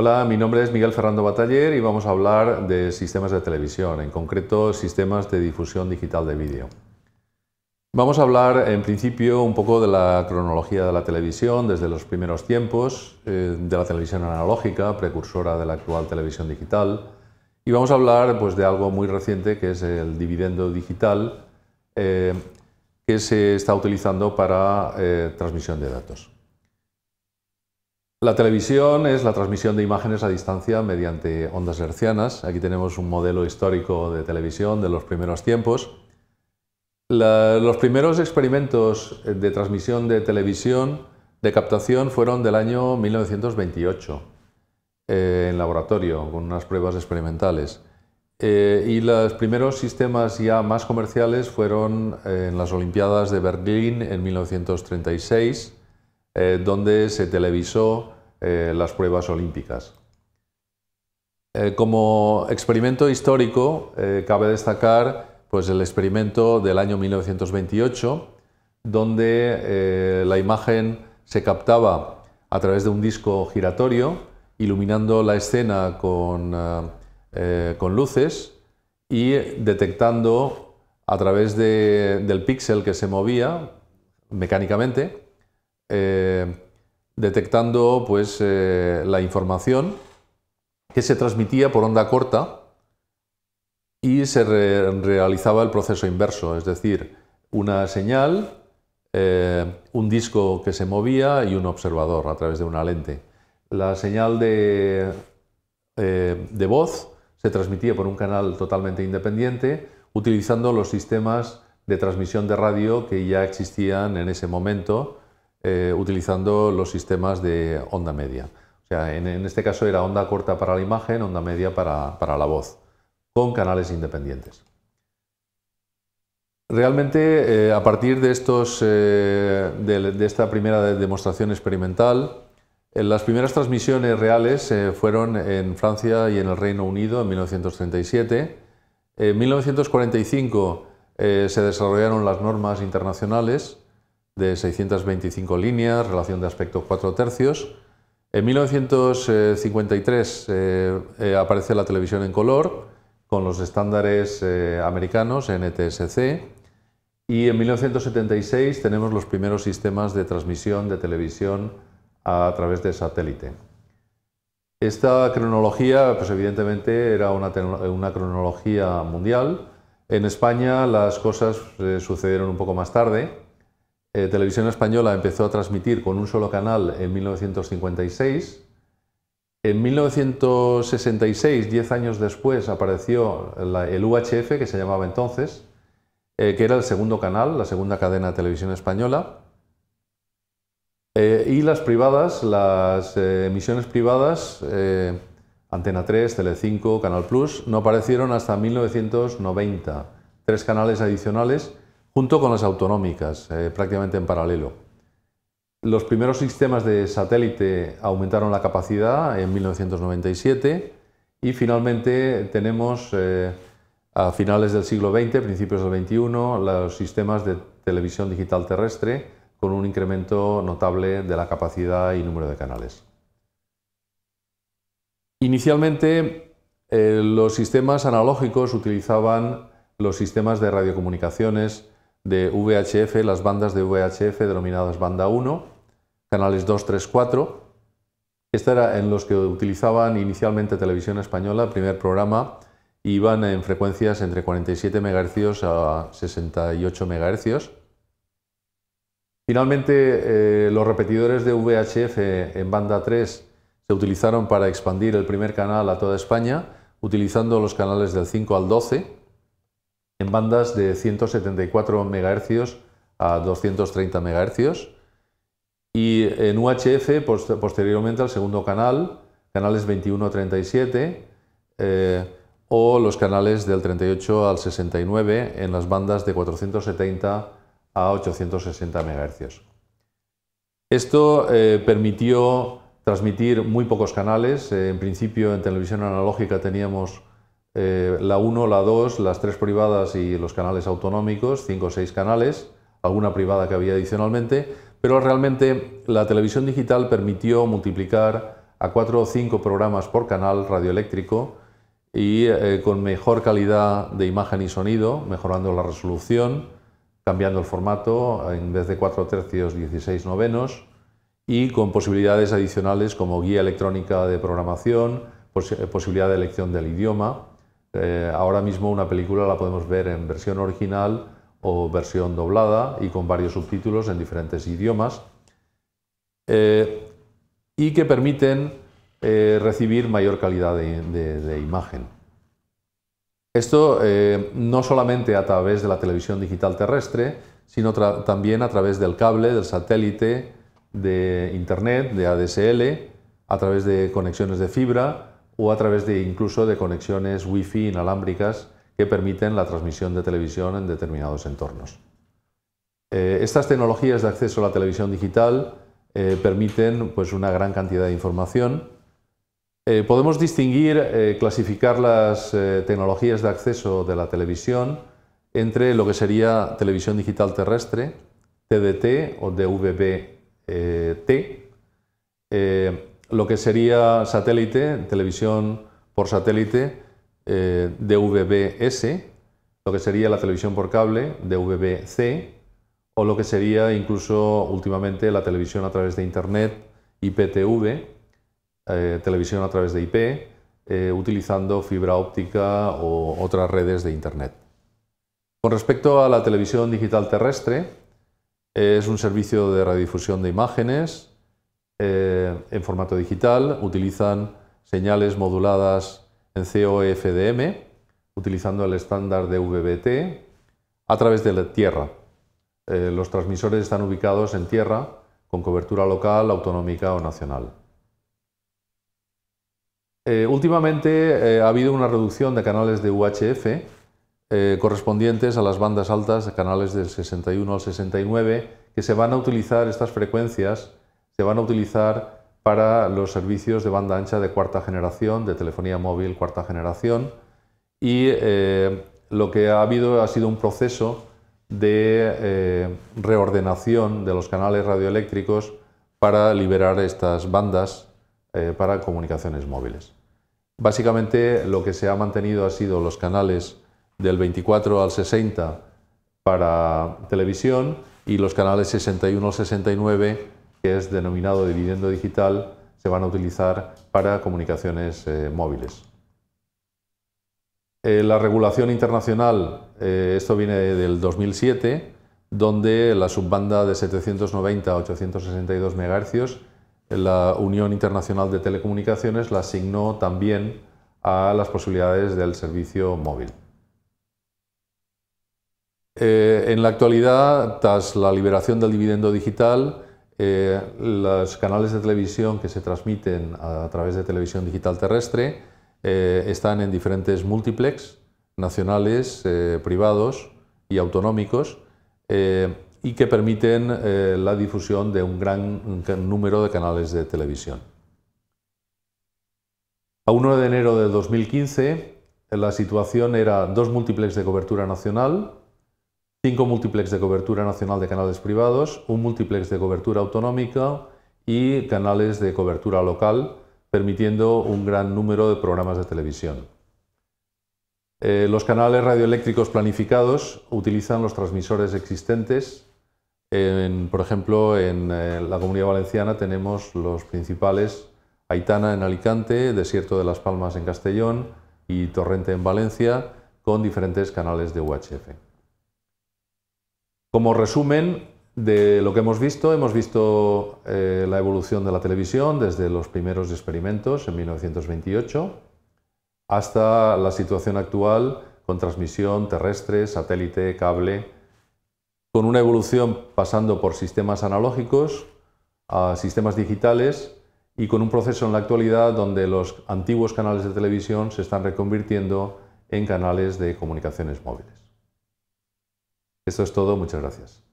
Hola, mi nombre es Miguel Fernando Bataller y vamos a hablar de sistemas de televisión, en concreto sistemas de difusión digital de vídeo. Vamos a hablar en principio un poco de la cronología de la televisión desde los primeros tiempos, eh, de la televisión analógica, precursora de la actual televisión digital, y vamos a hablar pues, de algo muy reciente que es el dividendo digital eh, que se está utilizando para eh, transmisión de datos. La televisión es la transmisión de imágenes a distancia mediante ondas hercianas. Aquí tenemos un modelo histórico de televisión de los primeros tiempos. los primeros experimentos de transmisión de televisión de captación fueron del año 1928 eh, en laboratorio con unas pruebas experimentales. Eh, y los primeros sistemas ya más comerciales fueron eh, en las Olimpiadas de Berlín en 1936 eh, donde se televisó eh, las pruebas olímpicas. Eh, como experimento histórico, cabe destacar pues, el experimento del año 1928, donde la imagen se captaba a través de un disco giratorio, iluminando la escena con, luces y detectando a través del píxel que se movía mecánicamente, eh, detectando pues, eh, la información que se transmitía por onda corta y se realizaba el proceso inverso, es decir, una señal, eh, un disco que se movía y un observador a través de una lente. La señal de voz se transmitía por un canal totalmente independiente utilizando los sistemas de transmisión de radio que ya existían en ese momento eh, utilizando los sistemas de onda media. O sea, en, este caso era onda corta para la imagen, onda media para, la voz, con canales independientes. Realmente, eh, a partir de, estos, eh, de, esta primera demostración experimental, las primeras transmisiones reales fueron en Francia y en el Reino Unido en 1937. En 1945 se desarrollaron las normas internacionales de 625 líneas, relación de aspecto 4 tercios. En 1953 eh, eh, aparece la televisión en color con los estándares eh, americanos NTSC y en 1976 tenemos los primeros sistemas de transmisión de televisión a través de satélite. Esta cronología, pues evidentemente, era una, una cronología mundial. En España las cosas sucedieron un poco más tarde. Eh, televisión Española empezó a transmitir con un solo canal en 1956. En 1966, diez años después, apareció el UHF, que se llamaba entonces, eh, que era el segundo canal, la segunda cadena de televisión española. Eh, y las privadas, las emisiones privadas, Antena 3, Tele5, Canal Plus, no aparecieron hasta 1990. Tres canales adicionales junto con las autonómicas, eh, prácticamente en paralelo. Los primeros sistemas de satélite aumentaron la capacidad en 1997 y finalmente tenemos eh, a finales del siglo XX, principios del XXI, los sistemas de televisión digital terrestre con un incremento notable de la capacidad y número de canales. Inicialmente, eh, los sistemas analógicos utilizaban los sistemas de radiocomunicaciones de VHF, las bandas de VHF denominadas banda 1, canales 2, 3, 4. Esta era en los que utilizaban inicialmente Televisión Española, primer programa, iban en frecuencias entre 47 MHz a 68 MHz. Finalmente, eh, los repetidores de VHF en banda 3 se utilizaron para expandir el primer canal a toda España, utilizando los canales del 5 al 12 en bandas de 174 MHz a 230 MHz. Y en UHF, posteriormente al segundo canal, canales 21-37 eh, o los canales del 38 al 69 en las bandas de 470 a 860 MHz. Esto eh, permitió transmitir muy pocos canales. Eh, en principio en televisión analógica teníamos eh, la 1, la 2, las 3 privadas y los canales autonómicos, 5 o 6 canales, alguna privada que había adicionalmente, pero realmente la televisión digital permitió multiplicar a 4 o 5 programas por canal radioeléctrico y eh, con mejor calidad de imagen y sonido, mejorando la resolución, cambiando el formato, en vez de 4 tercios, 16 novenos, y con posibilidades adicionales como guía electrónica de programación, posibilidad de elección del idioma, eh, ahora mismo una película la podemos ver en versión original o versión doblada y con varios subtítulos en diferentes idiomas eh, y que permiten eh, recibir mayor calidad de imagen. Esto no solamente a través de la televisión digital terrestre, sino también a través del cable, del satélite, de Internet, de ADSL, a través de conexiones de fibra, o a través de incluso de conexiones wifi inalámbricas que permiten la transmisión de televisión en determinados entornos. Eh, estas tecnologías de acceso a la televisión digital eh, permiten pues, una gran cantidad de información. Eh, podemos distinguir, clasificar las tecnologías de acceso de la televisión entre lo que sería televisión digital terrestre, TDT o DVB-T, lo que sería satélite, televisión por satélite, eh, DVB-S, lo que sería la televisión por cable, DVB-C, o lo que sería incluso últimamente la televisión a través de Internet, IPTV, eh, televisión a través de IP, eh, utilizando fibra óptica o otras redes de Internet. Con respecto a la televisión digital terrestre, es un servicio de radiodifusión de imágenes, eh, en formato digital, utilizan señales moduladas en COFDM, utilizando el estándar de VBT, a través de la tierra. Eh, los transmisores están ubicados en tierra, con cobertura local, autonómica o nacional. Eh, últimamente ha habido una reducción de canales de UHF correspondientes a las bandas altas, canales del 61 al 69, que se van a utilizar estas frecuencias se van a utilizar para los servicios de banda ancha de cuarta generación, de telefonía móvil cuarta generación. Y eh, lo que ha habido ha sido un proceso de eh, reordenación de los canales radioeléctricos para liberar estas bandas eh, para comunicaciones móviles. Básicamente lo que se ha mantenido ha sido los canales del 24 al 60 para televisión y los canales 61 al 69 que es denominado dividendo digital, se van a utilizar para comunicaciones eh, móviles. Eh, la regulación internacional, eh, esto viene del 2007, donde la subbanda de 790 a 862 MHz, la Unión Internacional de Telecomunicaciones la asignó también a las posibilidades del servicio móvil. en la actualidad, tras la liberación del dividendo digital, eh, los canales de televisión que se transmiten a, través de televisión digital terrestre eh, están en diferentes multiplex nacionales, eh, privados y autonómicos y que permiten la difusión de un gran número de canales de televisión. A 1 de enero de 2015 la situación era dos múltiples de cobertura nacional, cinco multiplex de cobertura nacional de canales privados, un multiplex de cobertura autonómica y canales de cobertura local, permitiendo un gran número de programas de televisión. Eh, los canales radioeléctricos planificados utilizan los transmisores existentes. por ejemplo, en eh, la Comunidad Valenciana tenemos los principales Aitana en Alicante, Desierto de las Palmas en Castellón y Torrente en Valencia, con diferentes canales de UHF. Como resumen de lo que hemos visto, hemos visto eh, la evolución de la televisión desde los primeros experimentos en 1928 hasta la situación actual con transmisión terrestre, satélite, cable, con una evolución pasando por sistemas analógicos a sistemas digitales y con un proceso en la actualidad donde los antiguos canales de televisión se están reconvirtiendo en canales de comunicaciones móviles. Eso es todo, muchas gracias.